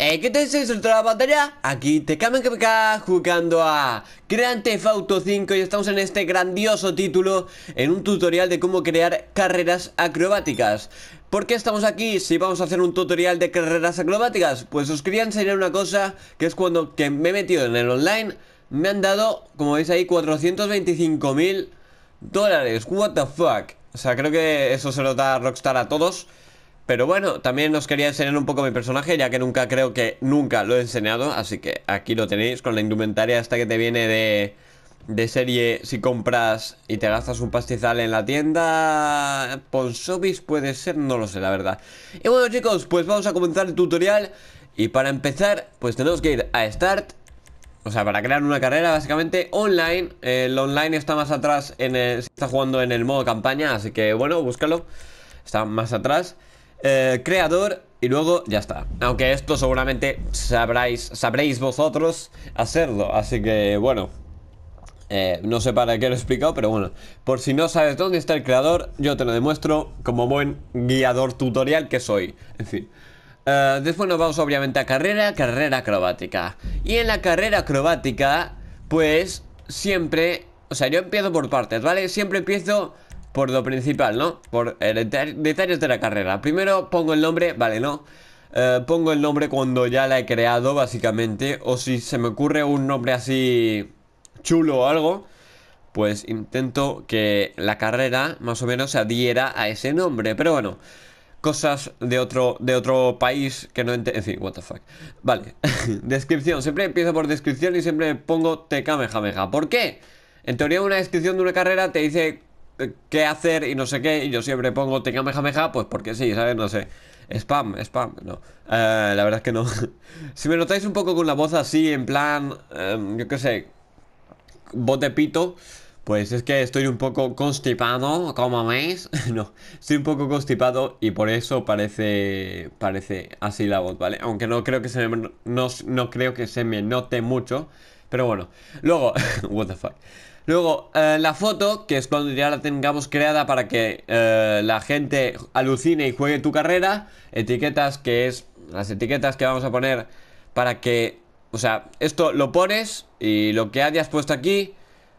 Eh, ¿qué tenéis en de la pantalla. Aquí te que que jugando a Creante Fauto Auto 5 y estamos en este grandioso título en un tutorial de cómo crear carreras acrobáticas. ¿Por qué estamos aquí si vamos a hacer un tutorial de carreras acrobáticas? Pues os quería enseñar una cosa que es cuando que me he metido en el online me han dado, como veis ahí, 425 mil dólares. What the fuck? O sea, creo que eso se lo da Rockstar a todos. Pero bueno, también os quería enseñar un poco mi personaje Ya que nunca creo que nunca lo he enseñado Así que aquí lo tenéis con la indumentaria esta que te viene de, serie Si compras y te gastas un pastizal en la tienda Ponsobis puede ser, no lo sé la verdad Y bueno chicos, pues vamos a comenzar el tutorial Y para empezar, pues tenemos que ir a Start o sea, para crear una carrera básicamente online El online está más atrás en Se está jugando en el modo campaña Así que bueno, búscalo Está más atrás eh, creador y luego ya está. Aunque esto seguramente sabráis, sabréis vosotros hacerlo. Así que bueno. Eh, no sé para qué lo he explicado, pero bueno. Por si no sabes dónde está el creador, yo te lo demuestro como buen guiador tutorial que soy. En fin. Eh, después nos vamos obviamente a carrera, carrera acrobática. Y en la carrera acrobática, pues siempre... O sea, yo empiezo por partes, ¿vale? Siempre empiezo por lo principal, ¿no? Por detalles de la carrera. Primero pongo el nombre, vale, no. Eh, pongo el nombre cuando ya la he creado, básicamente. O si se me ocurre un nombre así chulo o algo, pues intento que la carrera más o menos se adhiera a ese nombre. Pero bueno, cosas de otro, de otro país que no entiendo. En fin, what the fuck. Vale, descripción. Siempre empiezo por descripción y siempre pongo TK ¿Por qué? En teoría, una descripción de una carrera te dice qué hacer y no sé qué, y yo siempre pongo meja meja pues porque sí, ¿sabes? No sé. Spam, spam, no. Eh, la verdad es que no. si me notáis un poco con la voz así, en plan, em, yo qué sé, botepito pues es que estoy un poco constipado, como veis. no, estoy un poco constipado y por eso parece, parece así la voz, ¿vale? Aunque no creo que se no, no creo que se me note mucho, pero bueno. Luego, what the fuck. Luego, eh, la foto, que es cuando ya la tengamos creada para que eh, la gente alucine y juegue tu carrera. Etiquetas, que es las etiquetas que vamos a poner para que... O sea, esto lo pones y lo que hayas puesto aquí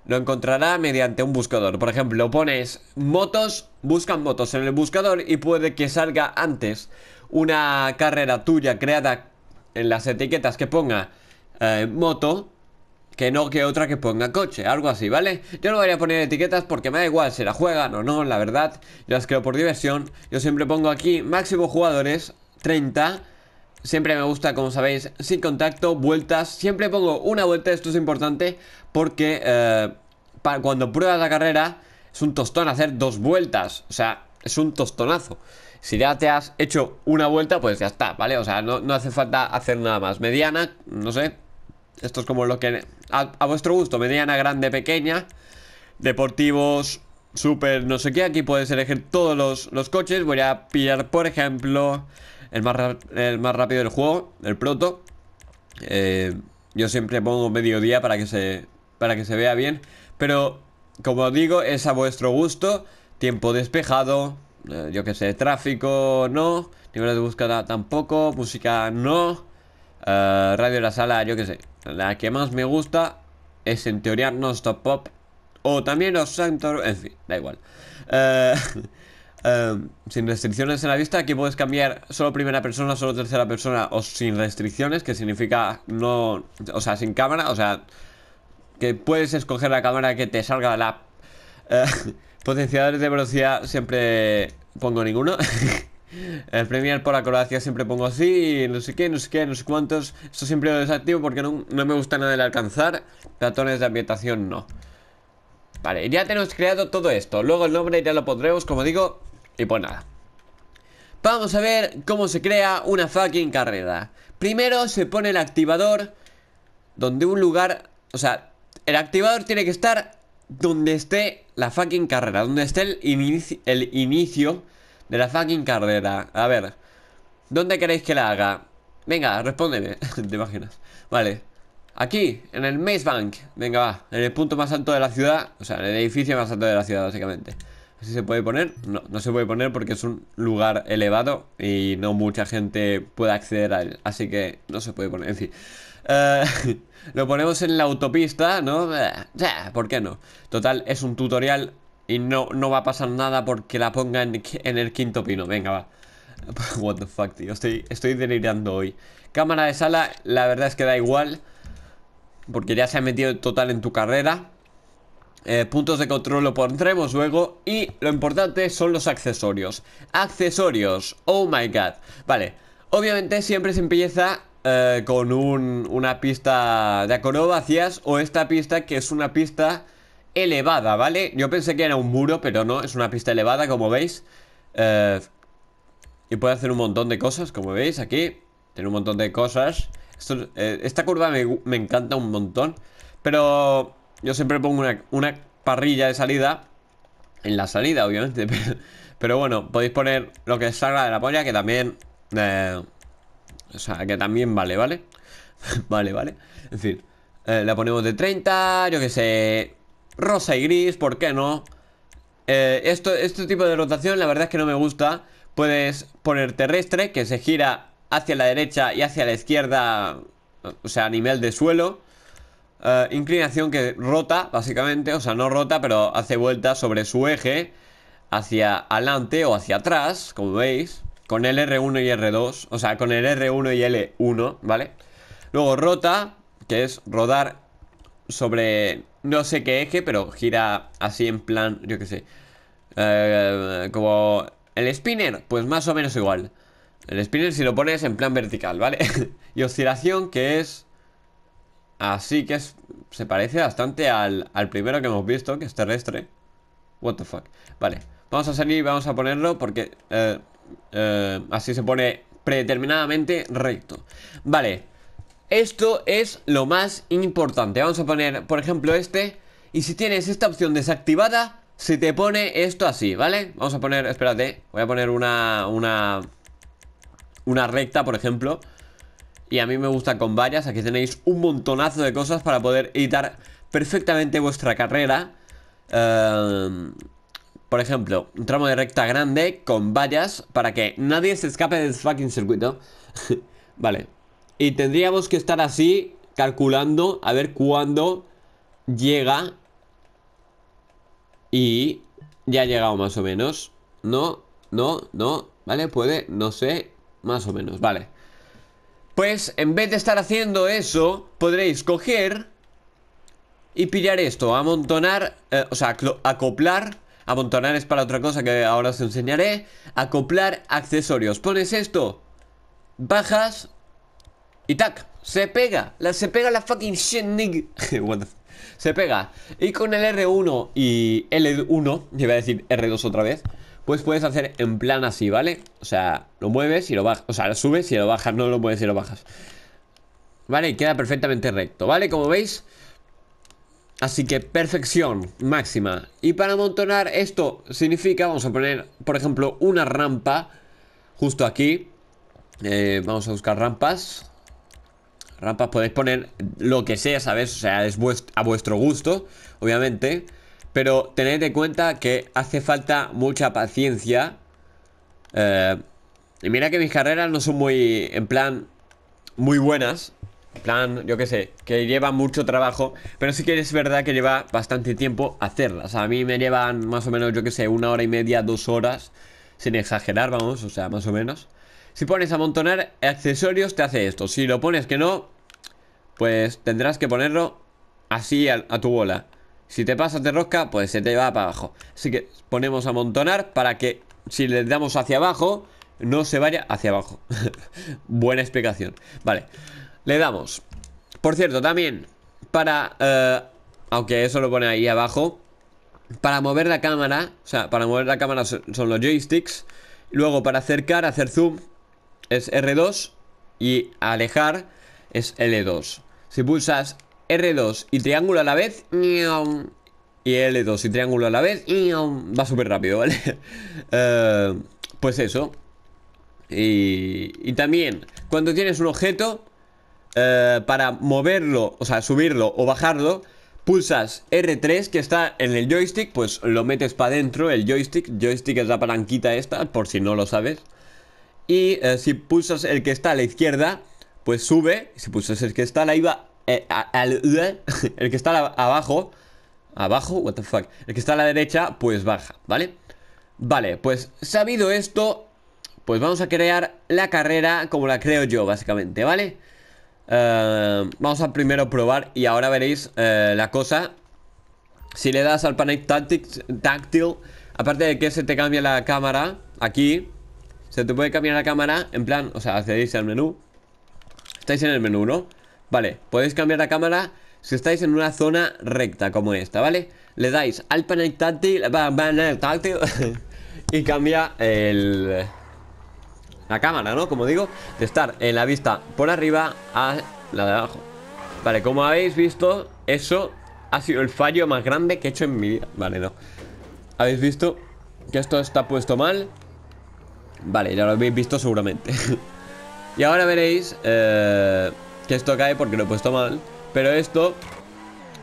lo encontrará mediante un buscador. Por ejemplo, pones motos, buscan motos en el buscador y puede que salga antes una carrera tuya creada en las etiquetas que ponga eh, moto que no que otra que ponga coche, algo así, ¿vale? Yo no voy a poner etiquetas porque me da igual si la juegan o no, la verdad, yo las creo por diversión. Yo siempre pongo aquí máximo jugadores, 30. Siempre me gusta, como sabéis, sin contacto, vueltas. Siempre pongo una vuelta, esto es importante porque eh, cuando pruebas la carrera es un tostón hacer dos vueltas. O sea, es un tostonazo. Si ya te has hecho una vuelta, pues ya está, ¿vale? O sea, no, no hace falta hacer nada más. Mediana, no sé. Esto es como lo que a, vuestro gusto, mediana, grande, pequeña, deportivos, super, no sé qué. Aquí puedes elegir todos los, coches. Voy a pillar, por ejemplo, el más, el más rápido del juego, el proto. Eh, yo siempre pongo mediodía para que se, para que se vea bien. Pero, como digo, es a vuestro gusto. Tiempo despejado, eh, yo que sé, tráfico no, nivel de búsqueda tampoco, música no, eh, radio de la sala, yo que sé. La que más me gusta es en teoría Non-Stop Pop. O también los Santor En fin, da igual. Eh, em, sin restricciones en la vista, aquí puedes cambiar solo primera persona, solo tercera persona o sin restricciones, que significa no. O sea, sin cámara, o sea, que puedes escoger la cámara que te salga la. Eh, potenciadores de velocidad siempre pongo ninguno. El premiar por la Croacia siempre pongo así, no sé qué, no sé qué, no sé cuántos. Esto siempre lo desactivo porque no, me gusta nada el alcanzar. Ratones de ambientación no. Vale, ya tenemos creado todo esto. Luego el nombre ya lo pondremos, como digo. Y pues nada. Vamos a ver cómo se crea una fucking carrera. Primero se pone el activador donde un lugar... O sea, el activador tiene que estar donde esté la fucking carrera. Donde esté el, inicio, el inicio de la fucking carrera. A ver. ¿Dónde queréis que la haga? Venga, respóndeme. Te imaginas. Vale. Aquí, en el Maze Bank. Venga, va. En el punto más alto de la ciudad. O sea, en el edificio más alto de la ciudad, básicamente. ¿Así se puede poner? No, no se puede poner porque es un lugar elevado y no mucha gente puede acceder a él. Así que no se puede poner. En fin. Eh, lo ponemos en la autopista, ¿no? Eh, ¿Por qué no? Total, es un tutorial y no, no va a pasar nada porque la pongan en, el quinto pino. Venga, va. What the fuck, tío. Estoy, estoy delirando hoy. Cámara de sala, la verdad es que da igual. Porque ya se ha metido total en tu carrera. Eh, puntos de control lo pondremos luego. Y lo importante son los accesorios. Accesorios. Oh my god. Vale. Obviamente siempre se empieza eh, con un, una pista de acrobacias o esta pista que es una pista elevada, ¿vale? Yo pensé que era un muro, pero no, es una pista elevada, como veis eh, Y puede hacer un montón de cosas, como veis aquí Tiene un montón de cosas eh, Esta curva me, encanta un montón Pero yo siempre pongo una, parrilla de salida En la salida, obviamente pero, bueno, podéis poner lo que salga de la polla Que también... Eh, o sea, que también vale, ¿vale? vale, vale En fin la ponemos de 30, yo que sé rosa y gris, ¿por qué no? Eh, esto, este tipo de rotación la verdad es que no me gusta. Puedes poner terrestre, que se gira hacia la derecha y hacia la izquierda, o sea, a nivel de suelo. Eh, inclinación que rota, básicamente, o sea, no rota, pero hace vueltas sobre su eje hacia adelante o hacia atrás, como veis, con el R1 y R2, o sea, con el R1 y L1, ¿vale? Luego rota, que es rodar sobre no sé qué eje, pero gira así en plan, yo qué sé. Eh, como el spinner, pues más o menos igual. El spinner si lo pones en plan vertical, ¿vale? y oscilación que es... Así que es, se parece bastante al, primero que hemos visto, que es terrestre. What the fuck. Vale, vamos a salir y vamos a ponerlo porque eh, eh, así se pone predeterminadamente recto. Vale. Esto es lo más importante. Vamos a poner, por ejemplo, este. Y si tienes esta opción desactivada, se te pone esto así, ¿vale? Vamos a poner, espérate, voy a poner una, una, una recta, por ejemplo. Y a mí me gusta con vallas Aquí tenéis un montonazo de cosas para poder editar perfectamente vuestra carrera. Em, por ejemplo, un tramo de recta grande con vallas para que nadie se escape del fucking circuito. vale, y tendríamos que estar así, calculando, a ver cuándo llega. Y ya ha llegado más o menos. No, no, no, ¿vale? Puede, no sé, más o menos, vale. Pues en vez de estar haciendo eso, podréis coger y pillar esto, amontonar, eh, o sea, acoplar, amontonar es para otra cosa que ahora os enseñaré, acoplar accesorios. Pones esto, bajas, y tac, se pega. La, se pega la fucking shit, nigga. Se pega. Y con el R1 y L1, voy a decir R2 otra vez, pues puedes hacer en plan así, ¿vale? O sea, lo mueves y lo bajas. O sea, lo subes y lo bajas, no lo mueves y lo bajas. ¿Vale? Y queda perfectamente recto, ¿vale? Como veis. Así que perfección máxima. Y para amontonar esto significa, vamos a poner, por ejemplo, una rampa justo aquí. Eh, vamos a buscar rampas. Rampas podéis poner lo que sea, ¿sabes? O sea, es a vuestro gusto, obviamente. Pero tened en cuenta que hace falta mucha paciencia. Eh, y mira que mis carreras no son muy, en plan, muy buenas. En plan, yo qué sé, que lleva mucho trabajo. Pero sí que es verdad que lleva bastante tiempo hacerlas. a mí me llevan más o menos, yo qué sé, una hora y media, dos horas. Sin exagerar, vamos, o sea, más o menos. Si pones amontonar accesorios te hace esto Si lo pones que no Pues tendrás que ponerlo así a, tu bola Si te pasas de rosca pues se te va para abajo Así que ponemos amontonar para que si le damos hacia abajo No se vaya hacia abajo Buena explicación Vale, le damos Por cierto también para... Eh, aunque eso lo pone ahí abajo Para mover la cámara O sea, para mover la cámara son los joysticks Luego para acercar, hacer zoom es R2 y alejar es L2. Si pulsas R2 y triángulo a la vez y L2 y triángulo a la vez va súper rápido, ¿vale? Eh, pues eso. Y, también cuando tienes un objeto eh, para moverlo, o sea, subirlo o bajarlo, pulsas R3 que está en el joystick, pues lo metes para adentro, el joystick, joystick es la palanquita esta, por si no lo sabes. Y eh, si pulsas el que está a la izquierda, pues sube. Si pulsas el que está a la iba, eh, eh, el que está abajo, abajo, what the fuck, el que está a la derecha, pues baja, ¿vale? Vale, pues sabido esto, pues vamos a crear la carrera como la creo yo, básicamente, ¿vale? vamos a primero probar y ahora veréis la cosa. Si le das al panel táctil, aparte de que se te cambia la cámara, aquí se te puede cambiar la cámara en plan, o sea, accedéis al menú Estáis en el menú, ¿no? Vale, podéis cambiar la cámara si estáis en una zona recta como esta, ¿vale? Le dais al panel táctil, y cambia el, la cámara, ¿no? Como digo, de estar en la vista por arriba a la de abajo. Vale, como habéis visto, eso ha sido el fallo más grande que he hecho en mi vida. Vale, no. Habéis visto que esto está puesto mal. Vale, ya lo habéis visto seguramente Y ahora veréis eh, que esto cae porque lo he puesto mal Pero esto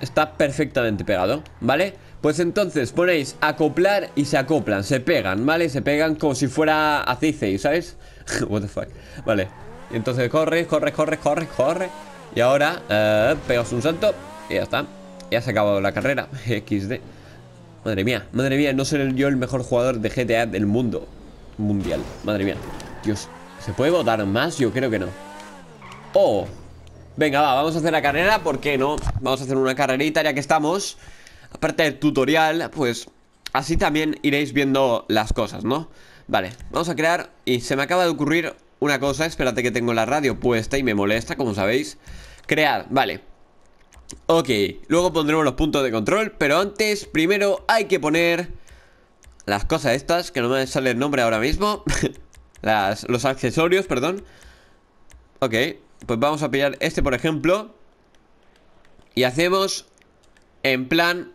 está perfectamente pegado, ¿vale? Pues entonces ponéis acoplar y se acoplan, se pegan, ¿vale? Se pegan como si fuera aceite, ¿sabes? What the fuck, vale y entonces corre, corre, corre, corre corre Y ahora eh, pegas un salto Y ya está, ya se ha acabado la carrera XD Madre mía, madre mía, no soy yo el mejor jugador de GTA del mundo mundial. Madre mía. Dios, ¿se puede votar más? Yo creo que no. ¡Oh! Venga, va, vamos a hacer la carrera, ¿por qué no? Vamos a hacer una carrerita ya que estamos. Aparte del tutorial, pues así también iréis viendo las cosas, ¿no? Vale, vamos a crear y se me acaba de ocurrir una cosa, espérate que tengo la radio puesta y me molesta, como sabéis. Crear, vale. Ok, luego pondremos los puntos de control, pero antes primero hay que poner las cosas estas, que no me sale el nombre ahora mismo Los accesorios, perdón Ok, pues vamos a pillar este por ejemplo Y hacemos en plan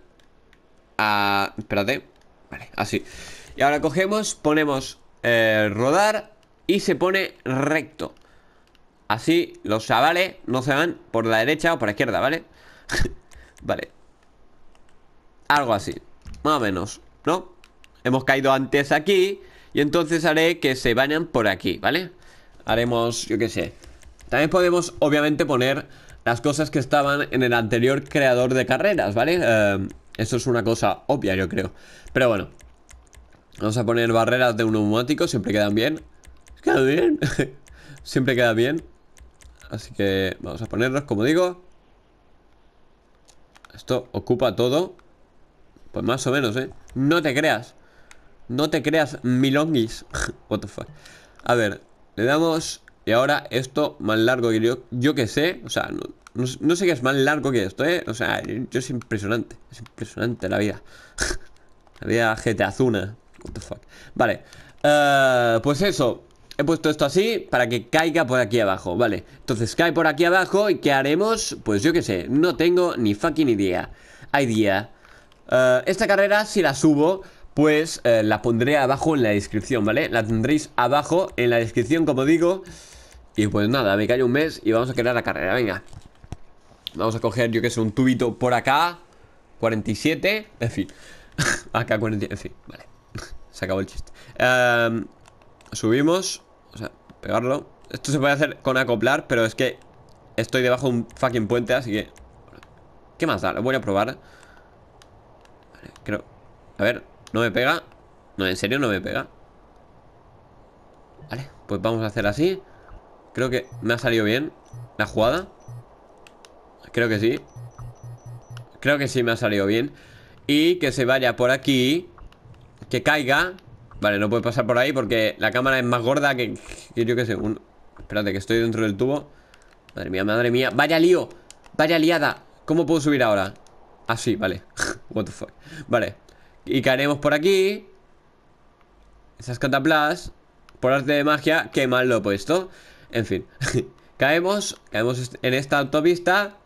a... Espérate Vale, así Y ahora cogemos, ponemos eh, rodar Y se pone recto Así los chavales no se van por la derecha o por la izquierda, ¿vale? vale Algo así, más o menos, ¿no? Hemos caído antes aquí Y entonces haré que se vayan por aquí, ¿vale? Haremos, yo qué sé También podemos, obviamente, poner Las cosas que estaban en el anterior creador de carreras, ¿vale? Eh, eso es una cosa obvia, yo creo Pero bueno Vamos a poner barreras de un neumático Siempre quedan bien Quedan bien Siempre queda bien Así que vamos a ponerlos, como digo Esto ocupa todo Pues más o menos, ¿eh? No te creas no te creas, milonguis. What the fuck. A ver, le damos... Y ahora esto más largo que yo, yo que sé. O sea, no, sé qué es más largo que esto, ¿eh? O sea, yo es impresionante. Es impresionante la vida. la vida GTAzuna. What the fuck. Vale. Eh, pues eso. He puesto esto así para que caiga por aquí abajo, ¿vale? Entonces cae por aquí abajo y ¿qué haremos? Pues yo qué sé, no tengo ni fucking idea. Idea. día. Eh, esta carrera, si la subo, pues eh, la pondré abajo en la descripción, ¿vale? La tendréis abajo en la descripción, como digo. Y pues nada, me cae un mes y vamos a crear la carrera, venga. Vamos a coger, yo que sé, un tubito por acá. 47, en fin. acá 47, en fin, vale. se acabó el chiste. Em, subimos, o sea, pegarlo. Esto se puede hacer con acoplar, pero es que estoy debajo de un fucking puente, así que... ¿Qué más da? Lo voy a probar. Vale, creo... A ver, no me pega No, en serio no me pega Vale, pues vamos a hacer así Creo que me ha salido bien La jugada Creo que sí Creo que sí me ha salido bien Y que se vaya por aquí Que caiga Vale, no puede pasar por ahí porque la cámara es más gorda que, yo que sé Espérate, que estoy dentro del tubo Madre mía, madre mía, vaya lío Vaya liada, ¿cómo puedo subir ahora? Así, ah, vale What the fuck Vale y caeremos por aquí. Esas cataplas. Por arte de magia, qué mal lo he puesto. En fin. caemos. Caemos en esta autopista.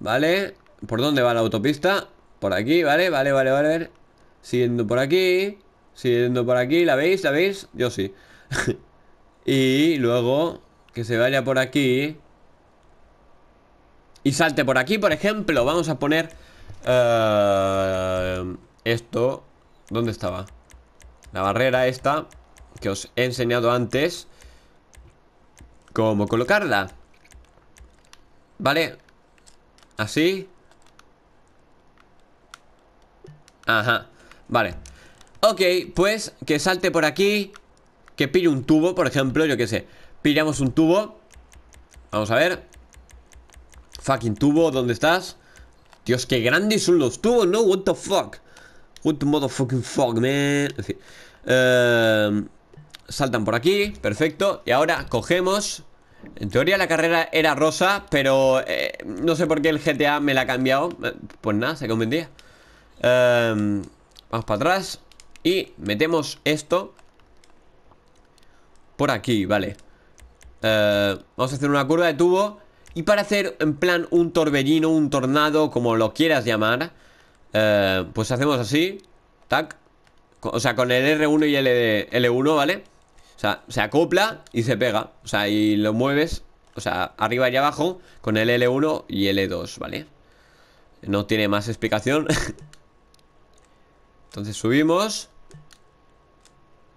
Vale. ¿Por dónde va la autopista? Por aquí, vale, vale, vale, vale. Siguiendo por aquí. Siguiendo por aquí. ¿La veis? ¿La veis? Yo sí. y luego que se vaya por aquí. Y salte por aquí, por ejemplo. Vamos a poner... Eh, esto, ¿dónde estaba? La barrera esta que os he enseñado antes cómo colocarla. ¿Vale? Así. Ajá, vale. Ok, pues que salte por aquí, que pille un tubo, por ejemplo, yo qué sé. Pillamos un tubo. Vamos a ver. Fucking tubo, ¿dónde estás? Dios, qué grandes son los tubos, ¿no? What the fuck What the motherfucking fuck, man. Em, saltan por aquí, perfecto. Y ahora cogemos... En teoría la carrera era rosa, pero eh, no sé por qué el GTA me la ha cambiado. Eh, pues nada, se convendía. Em, vamos para atrás y metemos esto por aquí, vale. Eh, vamos a hacer una curva de tubo y para hacer en plan un torbellino, un tornado, como lo quieras llamar... Eh, pues hacemos así Tac O sea, con el R1 y el e, L1, ¿vale? O sea, se acopla y se pega O sea, y lo mueves O sea, arriba y abajo Con el L1 y L2, e ¿vale? No tiene más explicación Entonces subimos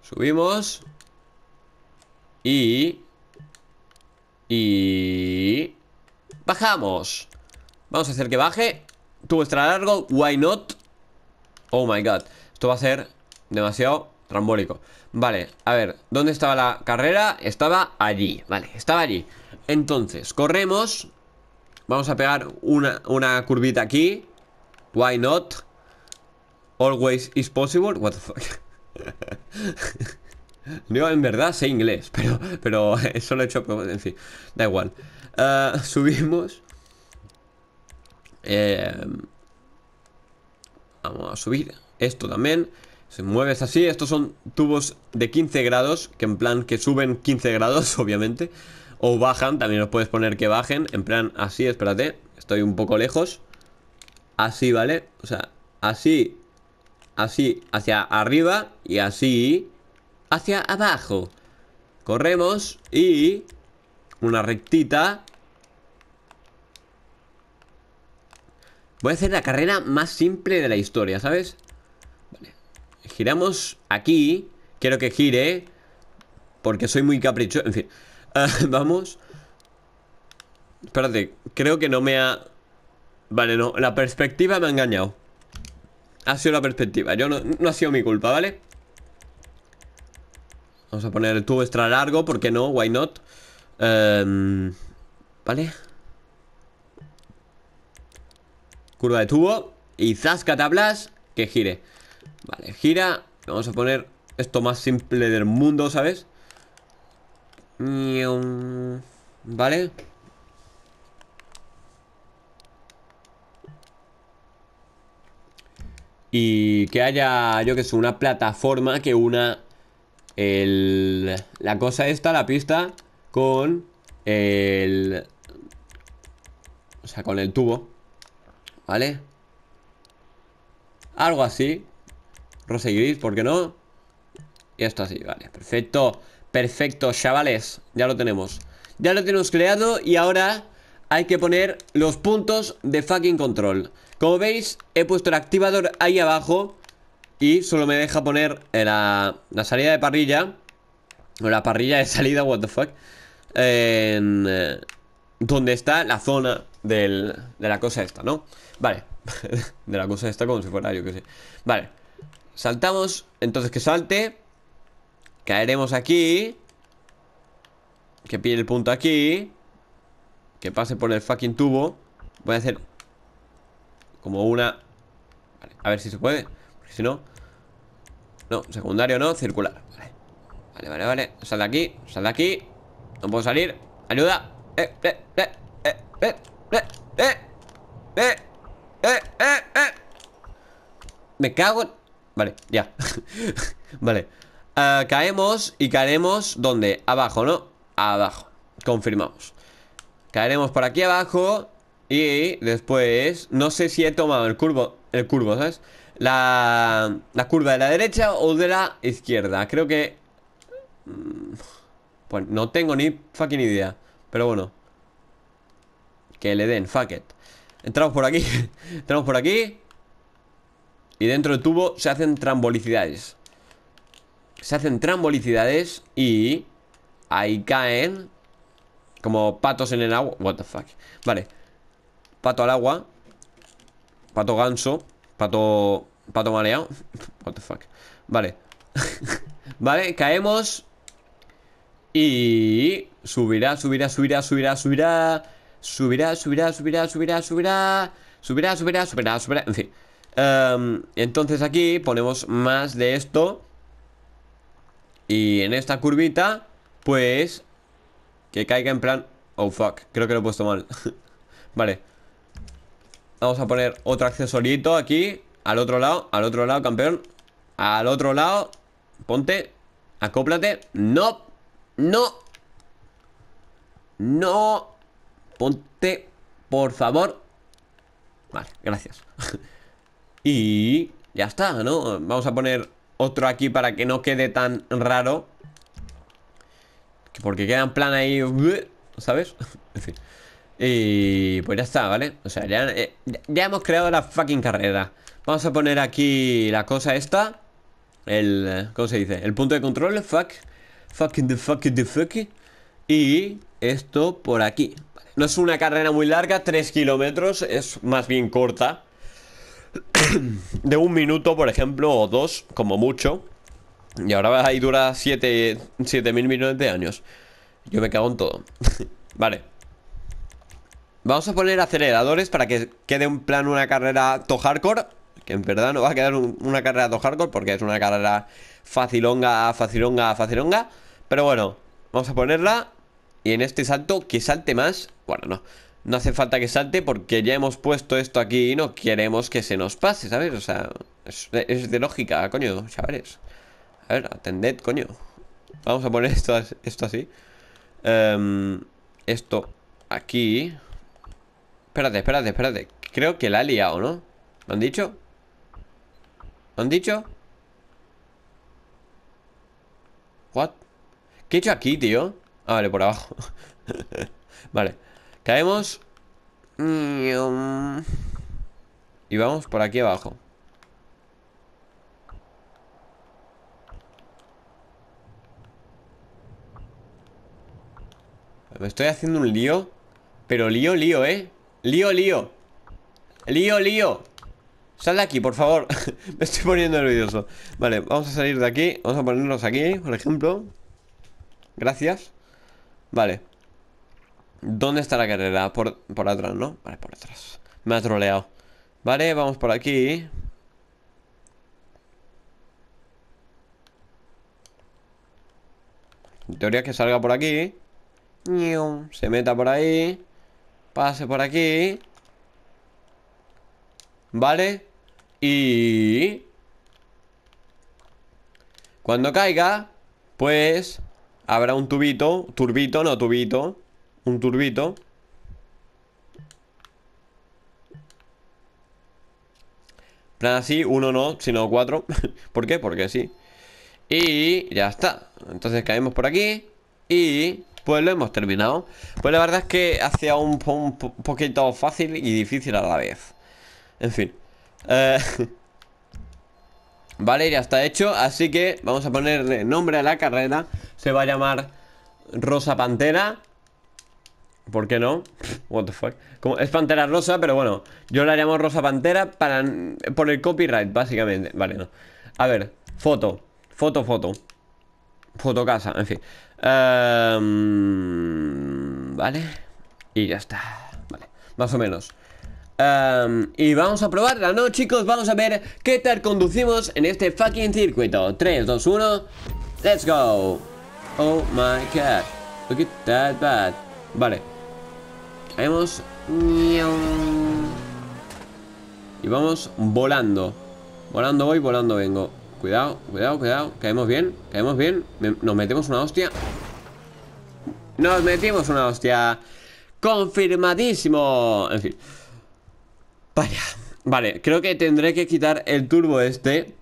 Subimos Y Y Bajamos Vamos a hacer que baje tu extra largo, why not? Oh my god, esto va a ser demasiado trambólico Vale, a ver, ¿dónde estaba la carrera? Estaba allí, vale, estaba allí Entonces, corremos Vamos a pegar una, una curvita aquí Why not? Always is possible What the fuck Yo en verdad sé inglés Pero, pero eso lo he hecho En fin, da igual eh, Subimos eh, vamos a subir esto también. Se mueves así. Estos son tubos de 15 grados, que en plan que suben 15 grados, obviamente. O bajan, también los puedes poner que bajen. En plan así, espérate. Estoy un poco lejos. Así, ¿vale? O sea, así, así hacia arriba y así hacia abajo. Corremos y una rectita Voy a hacer la carrera más simple de la historia, ¿sabes? Vale. Giramos aquí. Quiero que gire. Porque soy muy caprichoso. En fin. vamos. Espérate. Creo que no me ha... Vale, no. La perspectiva me ha engañado. Ha sido la perspectiva. Yo no, no ha sido mi culpa, ¿vale? Vamos a poner el tubo extra largo. ¿Por qué no? Why not? Em, vale. Curva de tubo Y zasca tablas Que gire Vale, gira Vamos a poner esto más simple del mundo, ¿sabes? Vale Y que haya, yo que sé, una plataforma que una el, la cosa esta, la pista, con el... O sea, con el tubo ¿Vale? Algo así Rosa y ¿por qué no? Y esto así, vale, perfecto Perfecto, chavales, ya lo tenemos Ya lo tenemos creado y ahora Hay que poner los puntos De fucking control Como veis, he puesto el activador ahí abajo Y solo me deja poner eh, La, salida de parrilla O la parrilla de salida, what the fuck eh, Donde está la zona De la cosa esta, ¿no? Vale, de la cosa está como si fuera yo que sé Vale, saltamos Entonces que salte Caeremos aquí Que pille el punto aquí Que pase por el fucking tubo Voy a hacer Como una vale, A ver si se puede, porque si no No, secundario no, circular Vale, vale, vale, vale. sal de aquí, sal de aquí No puedo salir, ayuda eh, eh, eh, eh, eh, eh, eh. eh. ¡Eh, eh, eh! Me cago Vale, ya Vale ah, Caemos y caeremos ¿Dónde? Abajo, ¿no? Abajo Confirmamos Caeremos por aquí abajo Y después No sé si he tomado el curvo El curvo, ¿sabes? La, curva de la derecha o de la izquierda Creo que mm, Pues no tengo ni fucking idea Pero bueno Que le den, fuck it Entramos por aquí Entramos por aquí Y dentro del tubo se hacen trambolicidades Se hacen trambolicidades Y... Ahí caen Como patos en el agua What the fuck Vale Pato al agua Pato ganso Pato... Pato mareado What the fuck Vale Vale, caemos Y... Subirá, subirá, subirá, subirá, subirá Subirá, subirá, subirá, subirá, subirá. Subirá, subirá, subirá, subirá. En fin. Em, entonces aquí ponemos más de esto. Y en esta curvita, pues... Que caiga en plan... Oh, fuck. Creo que lo he puesto mal. vale. Vamos a poner otro accesorito aquí. Al otro lado. Al otro lado, campeón. Al otro lado. Ponte. Acóplate. No. No. No. Ponte, por favor. Vale, gracias. y ya está, ¿no? Vamos a poner otro aquí para que no quede tan raro. Porque quedan en plan ahí... ¿Sabes? en fin. Y pues ya está, ¿vale? O sea, eh, ya, hemos creado la fucking carrera. Vamos a poner aquí la cosa esta. El... ¿Cómo se dice? El punto de control. Fuck. Fucking the fucking the fuck. Y esto por aquí No es una carrera muy larga, 3 kilómetros Es más bien corta De un minuto, por ejemplo, o dos, como mucho Y ahora ahí dura 7 mil millones de años Yo me cago en todo Vale Vamos a poner aceleradores para que quede un plan una carrera to hardcore que en verdad no va a quedar una carrera to hardcore porque es una carrera facilonga, facilonga, facilonga. Pero bueno, vamos a ponerla y en este salto, que salte más Bueno, no, no hace falta que salte Porque ya hemos puesto esto aquí Y no queremos que se nos pase, ¿sabes? O sea, es, de lógica, coño, chavales A ver, atended, coño Vamos a poner esto, esto así em, Esto aquí Espérate, espérate, espérate Creo que la ha liado, ¿no? ¿Lo han dicho? ¿Lo han dicho? ¿What? ¿Qué he hecho aquí, tío? Ah, vale, por abajo Vale, caemos Y vamos por aquí abajo Me estoy haciendo un lío Pero lío, lío, eh Lío, lío Lío, lío Sal de aquí, por favor Me estoy poniendo nervioso Vale, vamos a salir de aquí Vamos a ponernos aquí, por ejemplo Gracias Vale. ¿Dónde está la carrera? Por, atrás, ¿no? Vale, por atrás. Me ha troleado. Vale, vamos por aquí. En teoría que salga por aquí. Se meta por ahí. Pase por aquí. Vale. Y... Cuando caiga, pues... Habrá un tubito, turbito, no tubito Un turbito plan así, uno no, sino cuatro ¿Por qué? Porque sí Y ya está Entonces caemos por aquí Y pues lo hemos terminado Pues la verdad es que hacía un, un poquito fácil y difícil a la vez En fin eh, Vale, ya está hecho, así que vamos a ponerle nombre a la carrera Se va a llamar Rosa Pantera ¿Por qué no? What the fuck Como, Es Pantera Rosa, pero bueno Yo la llamo Rosa Pantera para, por el copyright, básicamente Vale, no A ver, foto Foto, foto casa en fin em, Vale Y ya está Vale, más o menos y vamos a probarla, ¿no, chicos? Vamos a ver qué tal conducimos en este fucking circuito 3, 2, 1 Let's go Oh my god Look at that bad Vale Caemos Y vamos volando Volando voy, volando vengo Cuidado, cuidado, cuidado Caemos bien, caemos bien Nos metemos una hostia Nos metimos una hostia Confirmadísimo En fin Vaya. Vale, creo que tendré que quitar el turbo este.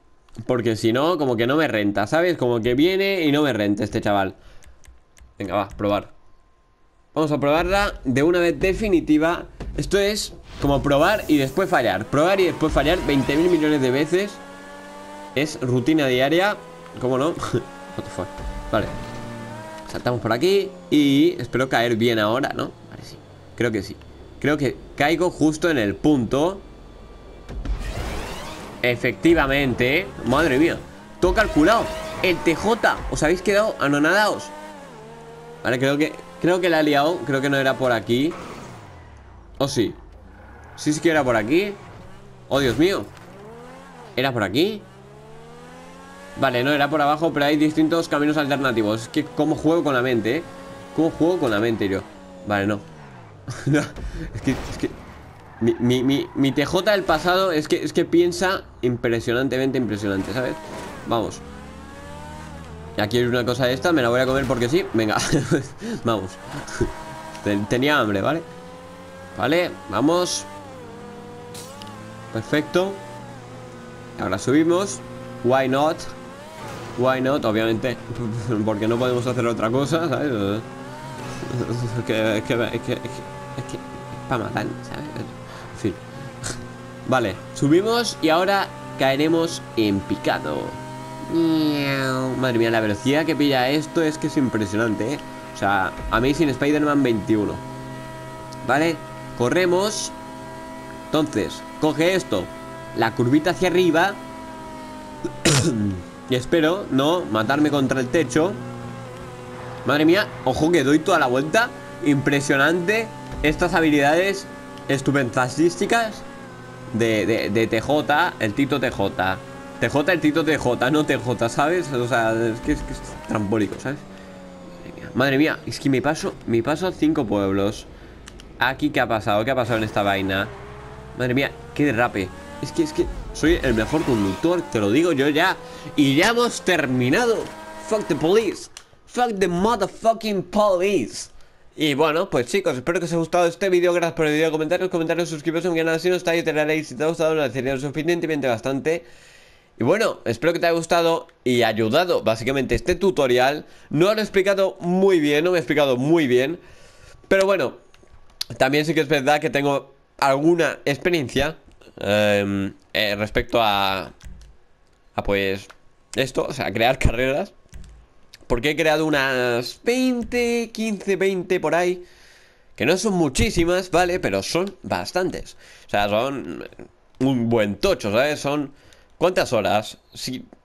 Porque si no, como que no me renta, ¿sabes? Como que viene y no me renta este chaval. Venga, va, probar. Vamos a probarla de una vez definitiva. Esto es como probar y después fallar. Probar y después fallar 20.000 millones de veces. Es rutina diaria. ¿Cómo no? What Vale. Saltamos por aquí y espero caer bien ahora, ¿no? Vale, sí. Creo que sí. Creo que caigo justo en el punto Efectivamente Madre mía Todo calculado El TJ Os habéis quedado anonadados Vale, creo que Creo que la he liado Creo que no era por aquí ¿O sí? Sí, sí que era por aquí Oh, Dios mío ¿Era por aquí? Vale, no, era por abajo Pero hay distintos caminos alternativos Es que cómo juego con la mente, ¿eh? Cómo juego con la mente yo Vale, no es que, es que mi, TJ del pasado es que, es que piensa impresionantemente impresionante, ¿sabes? Vamos. Aquí hay una cosa de esta, me la voy a comer porque sí. Venga, pues, vamos. Tenía hambre, ¿vale? Vale, vamos. Perfecto. Ahora subimos. Why not? Why not? Obviamente, porque no podemos hacer otra cosa, ¿sabes? que, que, que, para matar, ¿sabes? En fin. Vale, subimos y ahora caeremos en picado. Madre mía, la velocidad que pilla esto es que es impresionante, ¿eh? O sea, a mí sin Spider-Man 21. ¿Vale? Corremos. Entonces, coge esto. La curvita hacia arriba. y espero no matarme contra el techo. Madre mía, ojo que doy toda la vuelta Impresionante Estas habilidades estupendas de, de, TJ, el Tito TJ TJ, el Tito TJ, no TJ, ¿sabes? O sea, es que es, trambólico, ¿sabes? Madre mía. Madre mía, es que me paso, me paso a cinco pueblos Aquí, ¿qué ha pasado? ¿Qué ha pasado en esta vaina? Madre mía, qué derrape Es que, es que soy el mejor conductor, te lo digo yo ya Y ya hemos terminado Fuck the police fuck the motherfucking police. Y bueno, pues chicos, espero que os haya gustado este vídeo, gracias por el vídeo, comentarios, comentarios, suscribiros, mi canal si no estáis, ley si te ha gustado, lo agradecería suficientemente bastante. Y bueno, espero que te haya gustado y ayudado básicamente este tutorial. No lo he explicado muy bien, no me he explicado muy bien. Pero bueno, también sí que es verdad que tengo alguna experiencia em, eh, respecto a, a pues esto, o sea, crear carreras. Porque he creado unas 20, 15, 20 por ahí. Que no son muchísimas, ¿vale? Pero son bastantes. O sea, son un buen tocho, ¿sabes? Son... ¿Cuántas horas?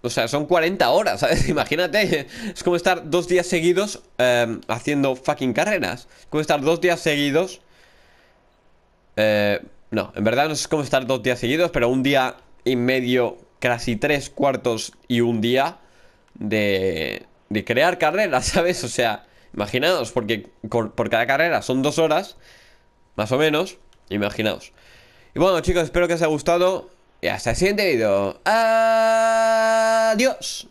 o sea, son 40 horas, ¿sabes? Imagínate. Es como estar dos días seguidos em, haciendo fucking carreras. Es como estar dos días seguidos... Eh, no, en verdad no es como estar dos días seguidos, pero un día y medio, casi tres cuartos y un día de, de crear carreras, ¿sabes? O sea, imaginaos, porque por cada carrera son dos horas, más o menos, imaginaos. Y bueno, chicos, espero que os haya gustado. Y hasta el siguiente vídeo Adiós.